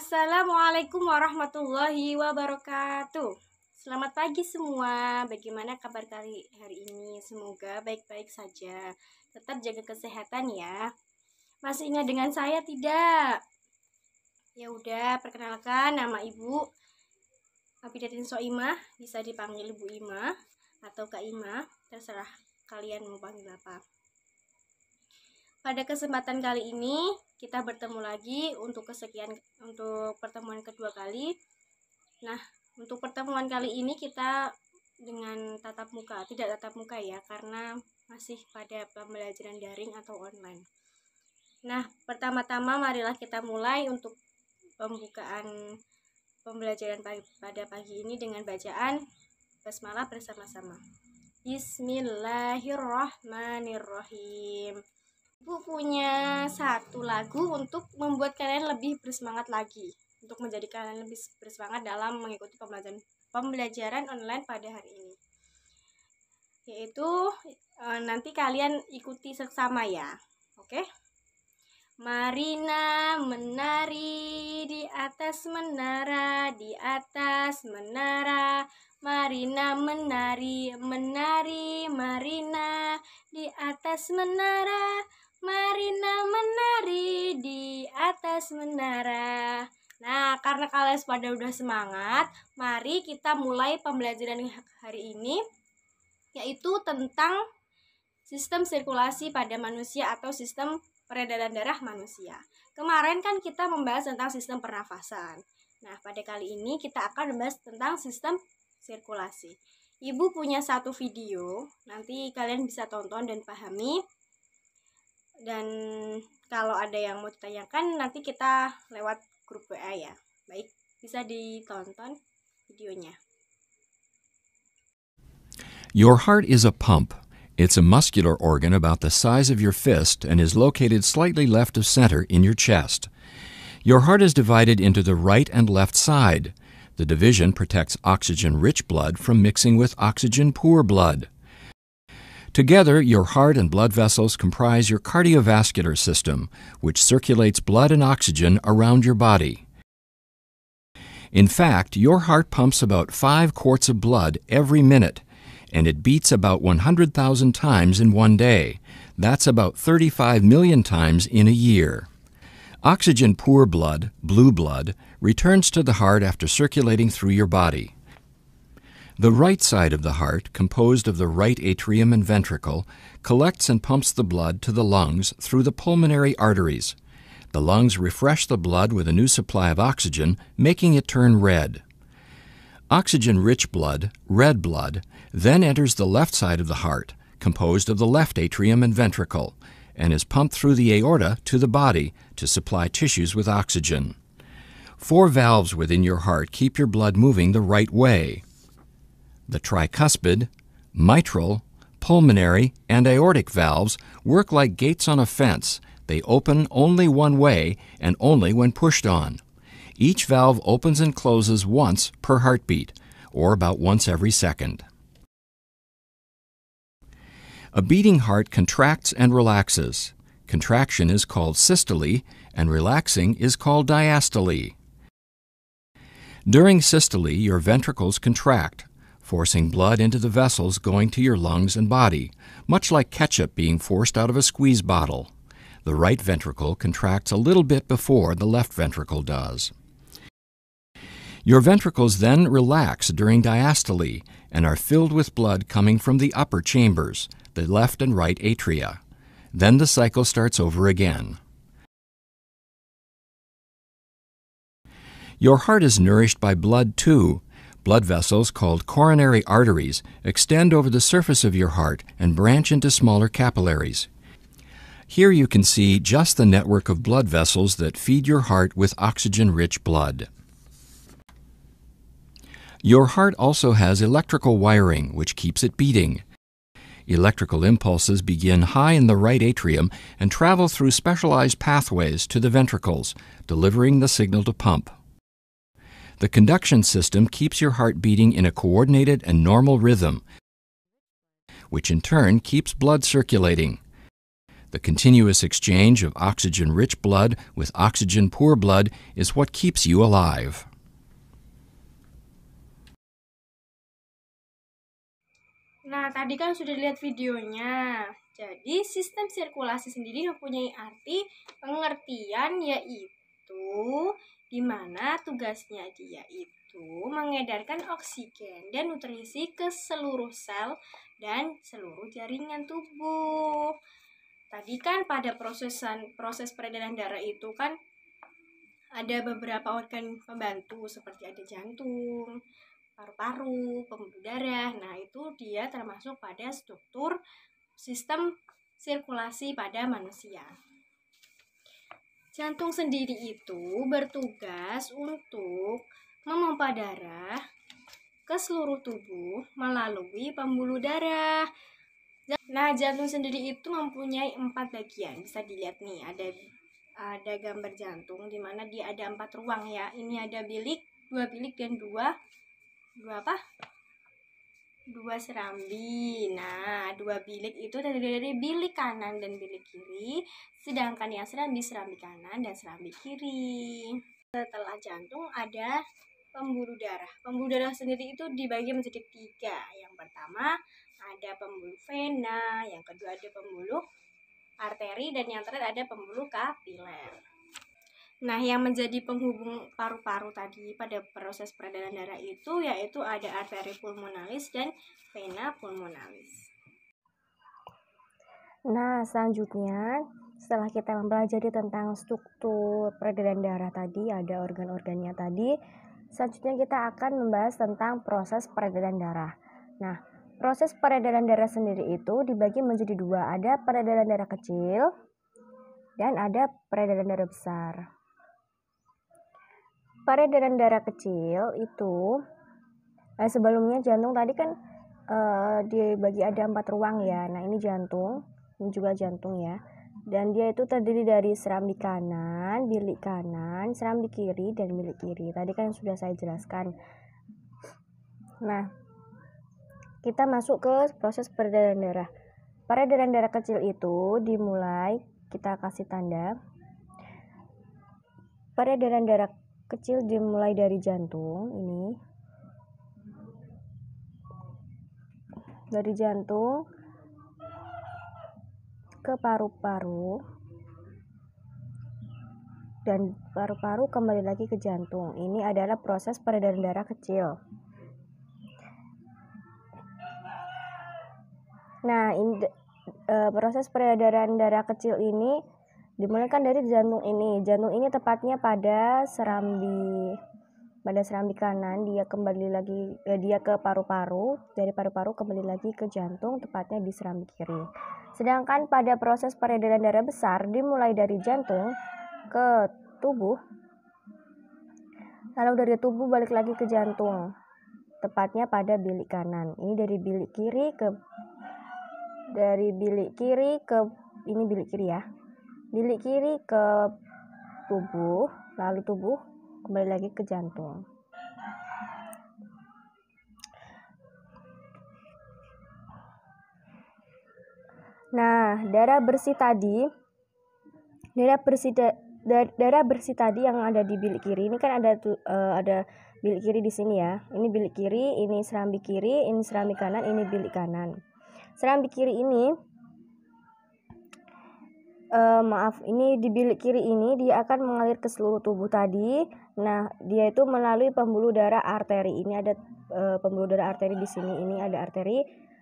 Assalamualaikum warahmatullahi wabarakatuh. Selamat pagi semua. Bagaimana kabar kali hari ini? Semoga baik-baik saja. Tetap jaga kesehatan ya. Masih ingat dengan saya tidak? Ya udah, perkenalkan nama Ibu Abidatin Soimah, bisa dipanggil Ibu Ima atau Kak Ima. terserah kalian mau panggil apa. Pada kesempatan kali ini kita bertemu lagi untuk kesekian untuk pertemuan kedua kali. Nah, untuk pertemuan kali ini kita dengan tatap muka, tidak tatap muka ya karena masih pada pembelajaran daring atau online. Nah, pertama-tama marilah kita mulai untuk pembukaan pembelajaran pagi, pada pagi ini dengan bacaan basmalah bersama-sama. Bismillahirrahmanirrahim. Ibu punya satu lagu untuk membuat kalian lebih bersemangat lagi untuk menjadikan kalian lebih bersemangat dalam mengikuti pembelajaran pembelajaran online pada hari ini. Yaitu e, nanti kalian ikuti seksama ya. Oke? Marina menari di atas menara, di atas menara. Marina menari, menari, Marina di atas menara Marina menari di atas menara. Nah, karena kalian pada udah semangat, mari kita mulai pembelajaran hari ini yaitu tentang sistem sirkulasi pada manusia atau sistem peredaran darah manusia. Kemarin kan kita membahas tentang sistem pernafasan. Nah, pada kali ini kita akan membahas tentang sistem sirkulasi. Ibu punya satu video, nanti kalian bisa tonton dan pahami dan kalau ada yang mau ditanyakan nanti kita lewat grup WA ya baik bisa ditonton videonya Your heart is a pump It's a muscular organ about the size of your fist and is located slightly left of center in your chest. Your heart is divided into the right and left side. The division protects oxygen rich blood from mixing with oxygen poor blood. Together, your heart and blood vessels comprise your cardiovascular system, which circulates blood and oxygen around your body. In fact, your heart pumps about 5 quarts of blood every minute, and it beats about 100,000 times in one day. That's about 35 million times in a year. Oxygen poor blood, blue blood, returns to the heart after circulating through your body. The right side of the heart, composed of the right atrium and ventricle, collects and pumps the blood to the lungs through the pulmonary arteries. The lungs refresh the blood with a new supply of oxygen, making it turn red. Oxygen rich blood, red blood, then enters the left side of the heart, composed of the left atrium and ventricle, and is pumped through the aorta to the body to supply tissues with oxygen. Four valves within your heart keep your blood moving the right way. The tricuspid, mitral, pulmonary, and aortic valves work like gates on a fence. They open only one way and only when pushed on. Each valve opens and closes once per heartbeat, or about once every second. A beating heart contracts and relaxes. Contraction is called systole, and relaxing is called diastole. During systole, your ventricles contract, forcing blood into the vessels going to your lungs and body, much like ketchup being forced out of a squeeze bottle. The right ventricle contracts a little bit before the left ventricle does. Your ventricles then relax during diastole and are filled with blood coming from the upper chambers, the left and right atria. Then the cycle starts over again. Your heart is nourished by blood too, Blood vessels, called coronary arteries, extend over the surface of your heart and branch into smaller capillaries. Here you can see just the network of blood vessels that feed your heart with oxygen rich blood. Your heart also has electrical wiring, which keeps it beating. Electrical impulses begin high in the right atrium and travel through specialized pathways to the ventricles, delivering the signal to pump. The conduction system keeps your heart beating in a coordinated and normal rhythm, which in turn keeps blood circulating. The continuous exchange of oxygen rich blood with oxygen poor blood is what keeps you alive. Nah, tadi kan sudah lihat videonya. Jadi, sistem sirkulasi sendiri mempunyai arti pengertian yaitu di mana tugasnya dia itu mengedarkan oksigen dan nutrisi ke seluruh sel dan seluruh jaringan tubuh. Tadi kan pada prosesan proses peredaran darah itu kan ada beberapa organ pembantu seperti ada jantung, paru-paru, pembuluh darah. Nah, itu dia termasuk pada struktur sistem sirkulasi pada manusia. Jantung sendiri itu bertugas untuk memompa darah ke seluruh tubuh melalui pembuluh darah. Nah, jantung sendiri itu mempunyai empat bagian. Bisa dilihat nih, ada ada gambar jantung di mana dia ada empat ruang ya. Ini ada bilik, dua bilik dan dua dua apa? dua serambi. Nah, dua bilik itu terdiri dari bilik kanan dan bilik kiri, sedangkan yang serambi serambi kanan dan serambi kiri. Setelah jantung ada pembuluh darah. Pembuluh darah sendiri itu dibagi menjadi tiga. Yang pertama ada pembuluh vena, yang kedua ada pembuluh arteri, dan yang terakhir ada pembuluh kapiler. Nah, yang menjadi penghubung paru-paru tadi pada proses peredaran darah itu yaitu ada arteri pulmonalis dan vena pulmonalis. Nah, selanjutnya setelah kita mempelajari tentang struktur peredaran darah tadi, ada organ-organnya tadi, selanjutnya kita akan membahas tentang proses peredaran darah. Nah, proses peredaran darah sendiri itu dibagi menjadi dua, ada peredaran darah kecil dan ada peredaran darah besar peredaran darah kecil itu eh, sebelumnya jantung tadi kan eh, dibagi ada empat ruang ya. Nah ini jantung, ini juga jantung ya. Dan dia itu terdiri dari serambi kanan, bilik kanan, serambi kiri, dan bilik kiri. Tadi kan sudah saya jelaskan. Nah, kita masuk ke proses peredaran darah. Peredaran darah kecil itu dimulai, kita kasih tanda. Peredaran darah kecil dimulai dari jantung ini dari jantung ke paru-paru dan paru-paru kembali lagi ke jantung ini adalah proses peredaran darah kecil nah ini e, eh, proses peredaran darah kecil ini dimulai kan dari jantung ini jantung ini tepatnya pada serambi pada serambi kanan dia kembali lagi eh, dia ke paru-paru dari paru-paru kembali lagi ke jantung tepatnya di serambi kiri sedangkan pada proses peredaran darah besar dimulai dari jantung ke tubuh lalu dari tubuh balik lagi ke jantung tepatnya pada bilik kanan ini dari bilik kiri ke dari bilik kiri ke ini bilik kiri ya bilik kiri ke tubuh, lalu tubuh kembali lagi ke jantung. Nah, darah bersih tadi darah bersih da, darah bersih tadi yang ada di bilik kiri ini kan ada uh, ada bilik kiri di sini ya. Ini bilik kiri, ini serambi kiri, ini serambi kanan, ini bilik kanan. Serambi kiri ini uh, maaf ini di bilik kiri ini dia akan mengalir ke seluruh tubuh tadi nah dia itu melalui pembuluh darah arteri ini ada uh, pembuluh darah arteri di sini ini ada arteri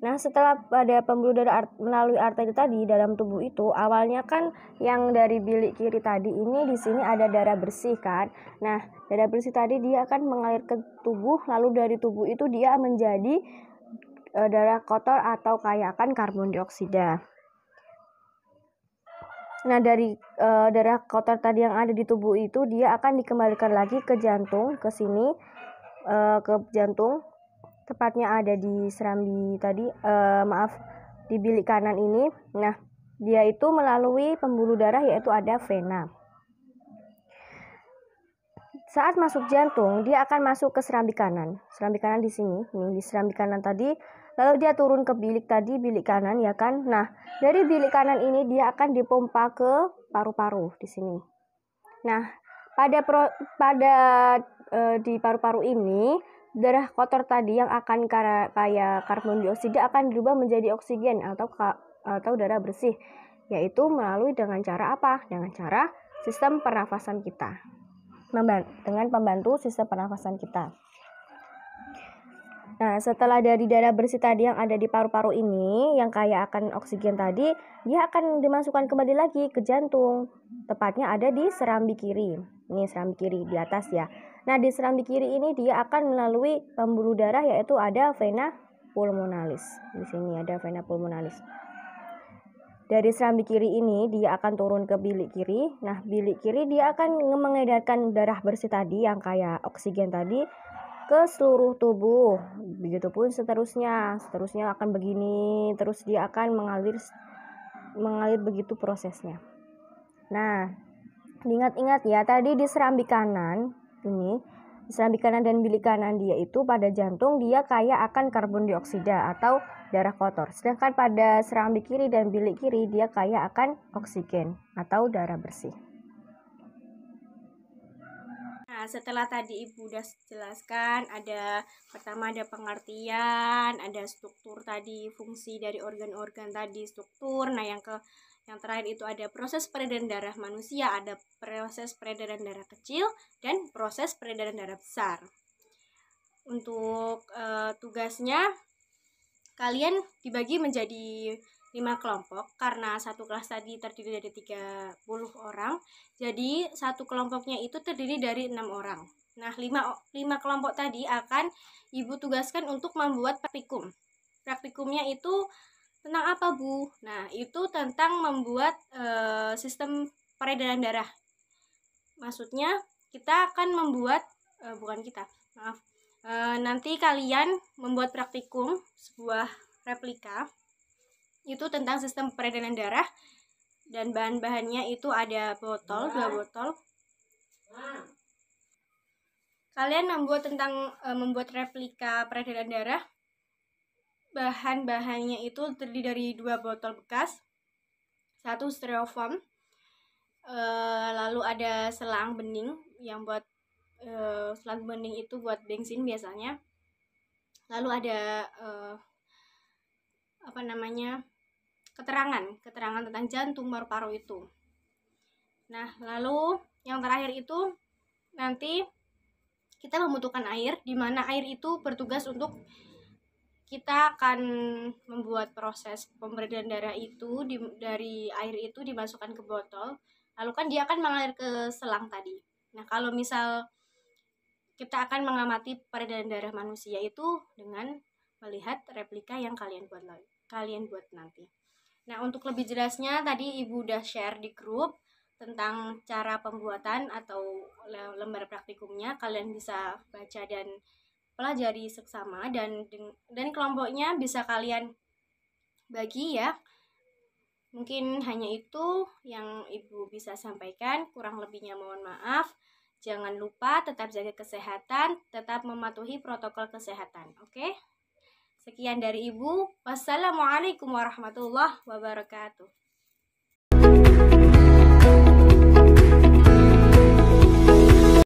nah setelah pada pembuluh darah art melalui arteri tadi dalam tubuh itu awalnya kan yang dari bilik kiri tadi ini di sini ada darah bersih kan nah darah bersih tadi dia akan mengalir ke tubuh lalu dari tubuh itu dia menjadi eh, darah kotor atau kaya kayakan karbon dioksida Nah, dari e, darah kotor tadi yang ada di tubuh itu dia akan dikembalikan lagi ke jantung ke sini e, ke jantung tepatnya ada di serambi tadi e, maaf di bilik kanan ini. Nah, dia itu melalui pembuluh darah yaitu ada vena. Saat masuk jantung, dia akan masuk ke serambi kanan. Serambi kanan di sini, nih di serambi kanan tadi Lalu dia turun ke bilik tadi, bilik kanan ya kan. Nah, dari bilik kanan ini dia akan dipompa ke paru-paru di sini. Nah, pada pro, pada e, di paru-paru ini darah kotor tadi yang akan kara, kaya karbon dioksida akan berubah menjadi oksigen atau atau darah bersih, yaitu melalui dengan cara apa? Dengan cara sistem pernafasan kita. Dengan pembantu sistem pernafasan kita. Nah, setelah dari darah bersih tadi yang ada di paru-paru ini, yang kaya akan oksigen tadi, dia akan dimasukkan kembali lagi ke jantung. Tepatnya ada di serambi kiri. Ini serambi kiri di atas ya. Nah, di serambi kiri ini dia akan melalui pembuluh darah yaitu ada vena pulmonalis. Di sini ada vena pulmonalis. Dari serambi kiri ini dia akan turun ke bilik kiri. Nah, bilik kiri dia akan mengedarkan darah bersih tadi yang kaya oksigen tadi ke seluruh tubuh. begitu pun seterusnya, seterusnya akan begini, terus dia akan mengalir mengalir begitu prosesnya. Nah, ingat ingat ya, tadi di serambi kanan ini, serambi kanan dan bilik kanan dia itu pada jantung dia kaya akan karbon dioksida atau darah kotor. Sedangkan pada serambi kiri dan bilik kiri dia kaya akan oksigen atau darah bersih. Nah, setelah tadi Ibu sudah jelaskan, ada pertama ada pengertian, ada struktur tadi, fungsi dari organ-organ tadi, struktur. Nah, yang ke yang terakhir itu ada proses peredaran darah manusia, ada proses peredaran darah kecil dan proses peredaran darah besar. Untuk e, tugasnya kalian dibagi menjadi 5 kelompok karena satu kelas tadi terdiri dari 30 orang. Jadi satu kelompoknya itu terdiri dari enam orang. Nah, lima 5 kelompok tadi akan Ibu tugaskan untuk membuat praktikum. Praktikumnya itu tentang apa, Bu? Nah, itu tentang membuat e, sistem peredaran darah. Maksudnya kita akan membuat e, bukan kita, maaf. E, nanti kalian membuat praktikum sebuah replika itu tentang sistem peredaran darah dan bahan-bahannya itu ada botol dua botol kalian membuat tentang e, membuat replika peredaran darah bahan-bahannya itu terdiri dari dua botol bekas satu styrofoam e, lalu ada selang bening yang buat e, selang bening itu buat bensin biasanya lalu ada e, apa namanya keterangan keterangan tentang jantung paru-paru itu nah lalu yang terakhir itu nanti kita membutuhkan air di mana air itu bertugas untuk kita akan membuat proses pemberian darah itu di, dari air itu dimasukkan ke botol lalu kan dia akan mengalir ke selang tadi nah kalau misal kita akan mengamati peredaran darah manusia itu dengan melihat replika yang kalian buat kalian buat nanti Nah, untuk lebih jelasnya tadi Ibu udah share di grup tentang cara pembuatan atau lembar praktikumnya. Kalian bisa baca dan pelajari seksama dan dan kelompoknya bisa kalian bagi ya. Mungkin hanya itu yang Ibu bisa sampaikan. Kurang lebihnya mohon maaf. Jangan lupa tetap jaga kesehatan, tetap mematuhi protokol kesehatan, oke? Okay? Sekian dari Ibu. Wassalamualaikum warahmatullahi wabarakatuh.